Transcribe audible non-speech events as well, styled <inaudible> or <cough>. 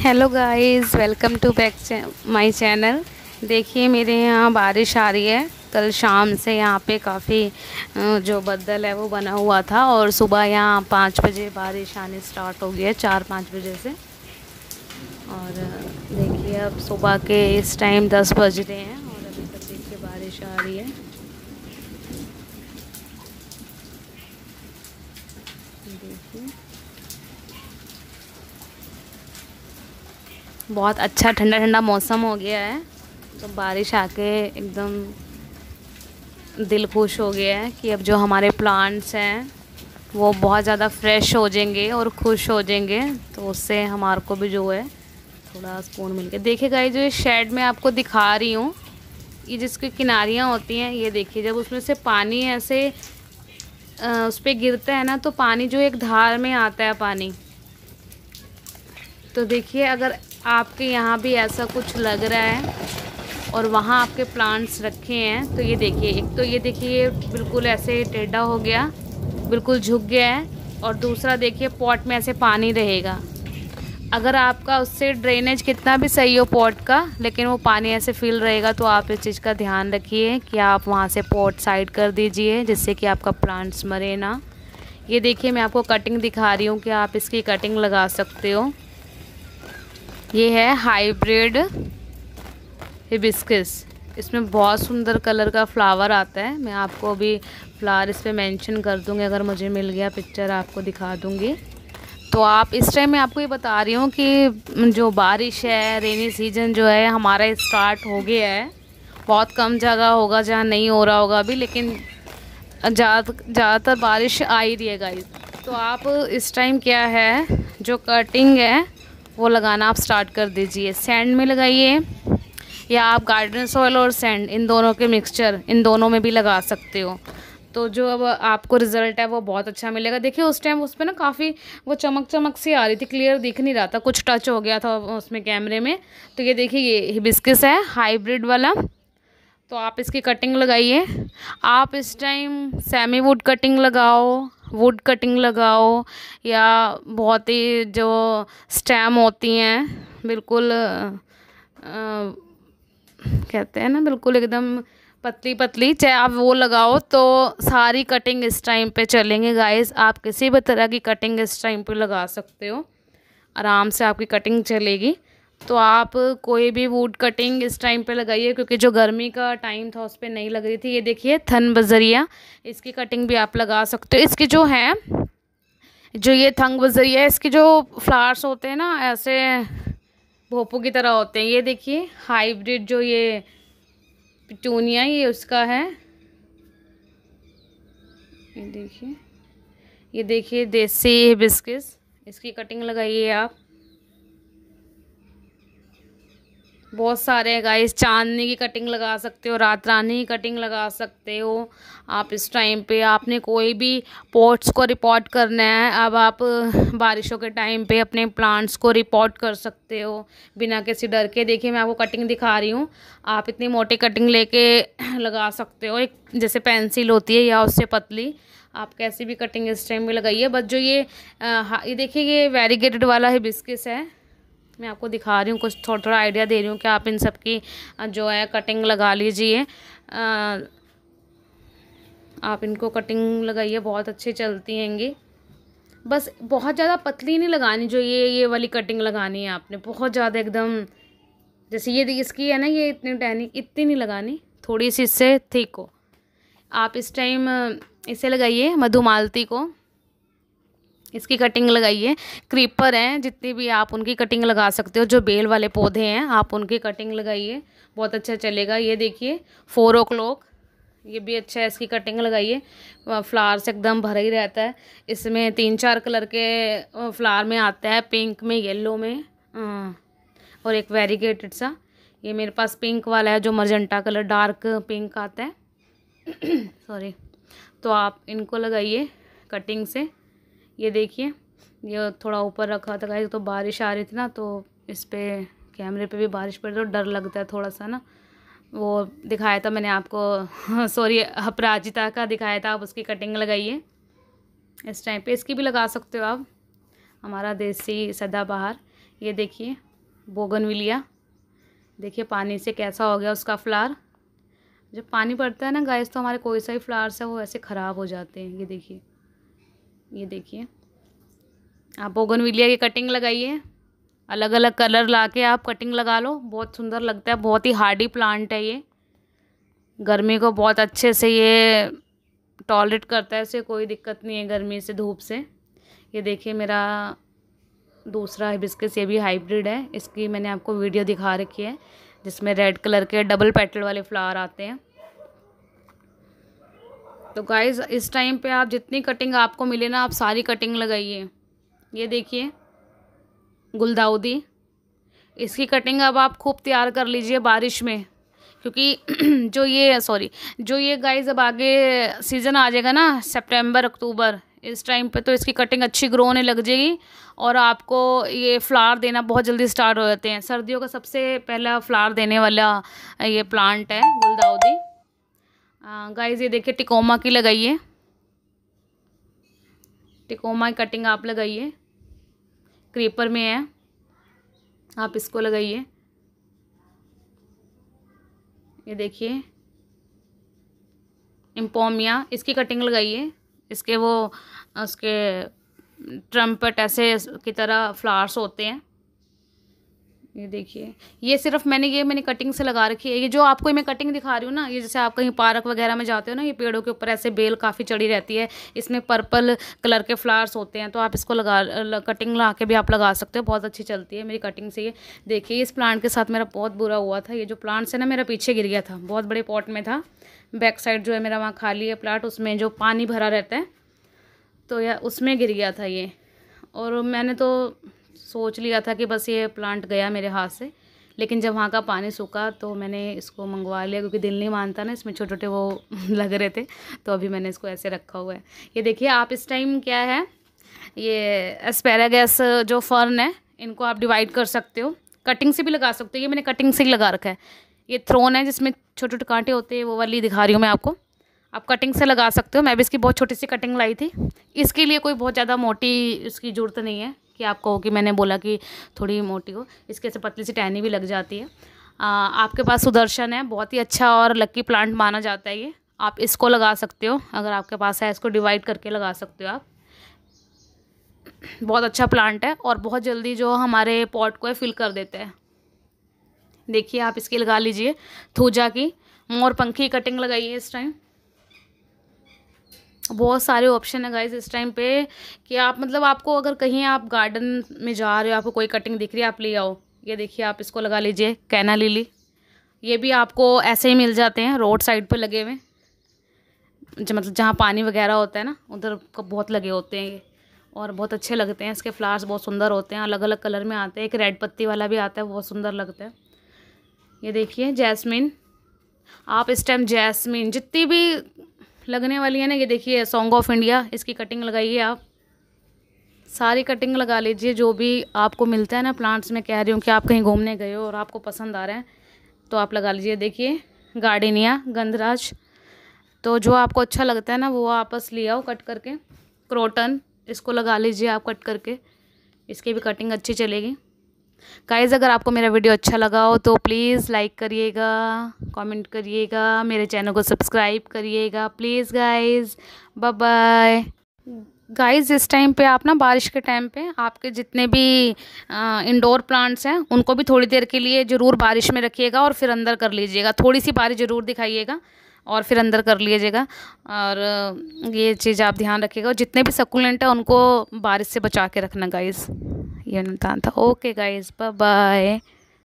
hello guys welcome to back my channel देखिए मेरे यहाँ बारिश आ रही है कल शाम से यहाँ पे काफ़ी जो बदल है वो बना हुआ था और सुबह यहाँ पाँच बजे बारिश आने स्टार्ट हो गई है चार पाँच बजे से और देखिए अब सुबह के इस टाइम दस बज रहे हैं और अभी तक देखिए बारिश आ रही है बहुत अच्छा ठंडा ठंडा मौसम हो गया है तो बारिश आके एकदम दिल खुश हो गया है कि अब जो हमारे प्लांट्स हैं वो बहुत ज़्यादा फ्रेश हो जाएंगे और खुश हो जाएंगे तो उससे हमारे को भी जो है थोड़ा सुकून मिल गया देखिएगा जो ये शेड में आपको दिखा रही हूँ ये जिसकी किनारियाँ होती हैं ये देखिए जब उसमें से पानी ऐसे उस पर गिरता है ना तो पानी जो एक धार में आता है पानी तो देखिए अगर आपके यहाँ भी ऐसा कुछ लग रहा है और वहाँ आपके प्लांट्स रखे हैं तो ये देखिए एक तो ये देखिए बिल्कुल ऐसे टेढ़ा हो गया बिल्कुल झुक गया है और दूसरा देखिए पॉट में ऐसे पानी रहेगा अगर आपका उससे ड्रेनेज कितना भी सही हो पॉट का लेकिन वो पानी ऐसे फील रहेगा तो आप इस चीज़ का ध्यान रखिए कि आप वहाँ से पॉट साइड कर दीजिए जिससे कि आपका प्लांट्स मरे ना ये देखिए मैं आपको कटिंग दिखा रही हूँ कि आप इसकी कटिंग लगा सकते हो ये है हाइब्रिड हिबिस्किस इसमें बहुत सुंदर कलर का फ्लावर आता है मैं आपको अभी फ्लावर इस पर मैंशन कर दूँगी अगर मुझे मिल गया पिक्चर आपको दिखा दूँगी तो आप इस टाइम मैं आपको ये बता रही हूँ कि जो बारिश है रेनी सीजन जो है हमारा स्टार्ट हो गया है बहुत कम जगह होगा जहाँ नहीं हो रहा होगा अभी लेकिन ज़्यादातर बारिश आ ही रही है गाइस तो आप इस टाइम क्या है जो कटिंग है वो लगाना आप स्टार्ट कर दीजिए सैंड में लगाइए या आप गार्डन सॉयल और सैंड इन दोनों के मिक्सचर इन दोनों में भी लगा सकते हो तो जो अब आपको रिजल्ट है वो बहुत अच्छा मिलेगा देखिए उस टाइम उस पर ना काफ़ी वो चमक चमक सी आ रही थी क्लियर दिख नहीं रहा था कुछ टच हो गया था उसमें कैमरे में तो ये देखिए ये हिबिस्किस है हाइब्रिड वाला तो आप इसकी कटिंग लगाइए आप इस टाइम सेमी वुड कटिंग लगाओ वुड कटिंग लगाओ या बहुत ही जो स्टैम होती हैं बिल्कुल आ, कहते हैं ना बिल्कुल एकदम पतली पतली चाहे आप वो लगाओ तो सारी कटिंग इस टाइम पे चलेंगे गाइस आप किसी भी तरह की कटिंग इस टाइम पे लगा सकते हो आराम से आपकी कटिंग चलेगी तो आप कोई भी वुड कटिंग इस टाइम पे लगाइए क्योंकि जो गर्मी का टाइम था उस पर नहीं लग रही थी ये देखिए थन बजरिया इसकी कटिंग भी आप लगा सकते हो इसकी जो है जो ये थंग बजरिया है इसके जो फ्लावर्स होते हैं ना ऐसे भोपू की तरह होते हैं ये देखिए हाइब्रिड जो ये पिटूनिया ये उसका है ये देखिए ये देखिए देसी बिस्किस इसकी कटिंग लगाइए आप बहुत सारे गाइस चांदनी की कटिंग लगा सकते हो रात रानी की कटिंग लगा सकते हो आप इस टाइम पे आपने कोई भी पोर्ट्स को रिपोर्ट करना है अब आप बारिशों के टाइम पे अपने प्लांट्स को रिपोर्ट कर सकते हो बिना किसी डर के देखिए मैं आपको कटिंग दिखा रही हूँ आप इतनी मोटी कटिंग लेके <clears throat> लगा सकते हो एक जैसे पेंसिल होती है या उससे पतली आप कैसी भी कटिंग इस टाइम में लगाइए बस जो ये आ, ये देखिए ये वेरीगेटेड वाला है बिस्किस है मैं आपको दिखा रही हूँ कुछ थोड़ा थोड़ा आइडिया दे रही हूँ कि आप इन सब की जो है कटिंग लगा लीजिए आप इनको कटिंग लगाइए बहुत अच्छी चलती हैंगी बस बहुत ज़्यादा पतली नहीं लगानी जो ये ये वाली कटिंग लगानी है आपने बहुत ज़्यादा एकदम जैसे ये इसकी है ना ये इतनी टहनी इतनी नहीं लगानी थोड़ी सी इससे ठीक हो आप इस टाइम इसे लगाइए मधुमालती को इसकी कटिंग लगाइए क्रीपर हैं जितनी भी आप उनकी कटिंग लगा सकते हो जो बेल वाले पौधे हैं आप उनकी कटिंग लगाइए बहुत अच्छा चलेगा ये देखिए फोर ओ क्लॉक ये भी अच्छा है इसकी कटिंग लगाइए फ्लावर्स एकदम भरा ही रहता है इसमें तीन चार कलर के फ्लावर में आता है पिंक में येलो में और एक वेरीगेटेड सा ये मेरे पास पिंक वाला है जो मरजेंटा कलर डार्क पिंक आता है सॉरी <clears throat> तो आप इनको लगाइए कटिंग से ये देखिए ये थोड़ा ऊपर रखा था गाइस तो बारिश आ रही थी ना तो इस पर कैमरे पे भी बारिश पड़ रही तो डर लगता है थोड़ा सा ना वो दिखाया था मैंने आपको सॉरी <laughs> अपराजिता का दिखाया था आप उसकी कटिंग लगाइए इस टाइम पे इसकी भी लगा सकते हो आप हमारा देसी सदाबहार ये देखिए बोगनविलिया देखिए पानी से कैसा हो गया उसका फ्लार जब पानी पड़ता है ना गैस तो हमारे कोई सा ही फ्लार्स है वो ऐसे ख़राब हो जाते हैं ये देखिए ये देखिए आप बोगनविलिया की कटिंग लगाइए अलग अलग कलर ला के आप कटिंग लगा लो बहुत सुंदर लगता है बहुत ही हार्डी प्लांट है ये गर्मी को बहुत अच्छे से ये टॉलरेट करता है इसे कोई दिक्कत नहीं है गर्मी से धूप से ये देखिए मेरा दूसरा हिबिस्कस ये भी हाइब्रिड है इसकी मैंने आपको वीडियो दिखा रखी है जिसमें रेड कलर के डबल पेटल वाले फ्लावर आते हैं तो गाइज इस टाइम पे आप जितनी कटिंग आपको मिले ना आप सारी कटिंग लगाइए ये देखिए गुलदाउदी इसकी कटिंग अब आप खूब तैयार कर लीजिए बारिश में क्योंकि <clears throat> जो ये सॉरी जो ये गाइज अब आगे सीज़न आ जाएगा ना सेप्टेम्बर अक्टूबर इस टाइम पे तो इसकी कटिंग अच्छी ग्रो होने लग जाएगी और आपको ये फ्लावर देना बहुत जल्दी स्टार्ट हो जाते हैं सर्दियों का सबसे पहला फ्लावर देने वाला ये प्लांट है गुलदाउदी गाइज ये देखिए टिकोमा की लगाइए टिकोमा की कटिंग आप लगाइए क्रीपर में है आप इसको लगाइए ये देखिए इम्पोमिया इसकी कटिंग लगाइए इसके वो उसके ट्रम्पट ऐसे की तरह फ्लावर्स होते हैं ये देखिए ये सिर्फ मैंने ये मैंने कटिंग से लगा रखी है ये जो आपको मैं कटिंग दिखा रही हूँ ना ये जैसे आप कहीं पार्क वगैरह में जाते हो ना ये पेड़ों के ऊपर ऐसे बेल काफ़ी चढ़ी रहती है इसमें पर्पल कलर के फ्लावर्स होते हैं तो आप इसको लगा ल, कटिंग ला के भी आप लगा सकते हो बहुत अच्छी चलती है मेरी कटिंग से ये देखिए इस प्लांट के साथ मेरा बहुत बुरा हुआ था ये जो प्लांट्स है ना मेरा पीछे गिर गया था बहुत बड़े पॉट में था बैक साइड जो है मेरा वहाँ खाली है प्लाट उसमें जो पानी भरा रहता है तो यह उसमें गिर गया था ये और मैंने तो सोच लिया था कि बस ये प्लांट गया मेरे हाथ से लेकिन जब वहाँ का पानी सूखा तो मैंने इसको मंगवा लिया क्योंकि दिल नहीं मानता ना इसमें छोटे छोटे वो <laughs> लग रहे थे तो अभी मैंने इसको ऐसे रखा हुआ है ये देखिए आप इस टाइम क्या है ये गैस जो फर्न है इनको आप डिवाइड कर सकते हो कटिंग से भी लगा सकते हो ये मैंने कटिंग से ही लगा रखा है ये थ्रोन है जिसमें छोटे छोटे कांटे होते हैं वो वाली दिखा रही हूँ मैं आपको आप कटिंग से लगा सकते हो मैं भी इसकी बहुत छोटी सी कटिंग लाई थी इसके लिए कोई बहुत ज़्यादा मोटी इसकी ज़रूरत नहीं है कि आप कहो कि मैंने बोला कि थोड़ी मोटी हो इसके से पतली सी टहनी भी लग जाती है आ, आपके पास सुदर्शन है बहुत ही अच्छा और लक्की प्लांट माना जाता है ये आप इसको लगा सकते हो अगर आपके पास है इसको डिवाइड करके लगा सकते हो आप बहुत अच्छा प्लांट है और बहुत जल्दी जो हमारे पॉट को है फिल कर देते हैं देखिए आप इसकी लगा लीजिए थूजा की मोर पंखी कटिंग लगाइए इस टाइम बहुत सारे ऑप्शन है गाइज इस टाइम पे कि आप मतलब आपको अगर कहीं आप गार्डन में जा रहे हो आपको कोई कटिंग दिख रही है आप ले आओ ये देखिए आप इसको लगा लीजिए कैना लिली ये भी आपको ऐसे ही मिल जाते हैं रोड साइड पर लगे हुए जो मतलब जहाँ पानी वगैरह होता है ना उधर बहुत लगे होते हैं ये और बहुत अच्छे लगते हैं इसके फ्लावर्स बहुत सुंदर होते हैं अलग अलग कलर में आते हैं एक रेड पत्ती वाला भी आता है बहुत सुंदर लगता है ये देखिए जैस्मिन आप इस टाइम जैस्मिन जितनी भी लगने वाली है ना ये देखिए सॉन्ग ऑफ इंडिया इसकी कटिंग लगाइए आप सारी कटिंग लगा लीजिए जो भी आपको मिलता है ना प्लांट्स में कह रही हूँ कि आप कहीं घूमने गए हो और आपको पसंद आ रहा है तो आप लगा लीजिए देखिए गार्डनिया गंधराज तो जो आपको अच्छा लगता है ना वो आपस ले आओ कट करके क्रोटन इसको लगा लीजिए आप कट करके इसकी भी कटिंग अच्छी चलेगी गाइज़ अगर आपको मेरा वीडियो अच्छा लगा हो तो प्लीज़ लाइक करिएगा कमेंट करिएगा मेरे चैनल को सब्सक्राइब करिएगा प्लीज़ गाइज़ बाय गाइज़ इस टाइम पे आप ना बारिश के टाइम पे आपके जितने भी इंडोर प्लांट्स हैं उनको भी थोड़ी देर के लिए ज़रूर बारिश में रखिएगा और फिर अंदर कर लीजिएगा थोड़ी सी बारिश ज़रूर दिखाइएगा और फिर अंदर कर लीजिएगा और ये चीज़ आप ध्यान रखिएगा और जितने भी सकुलेंट हैं उनको बारिश से बचा के रखना गाइज़ ಏನಂತ ಅಂತ ಓಕೆ ಗೈಸ್ ಬಾಯ್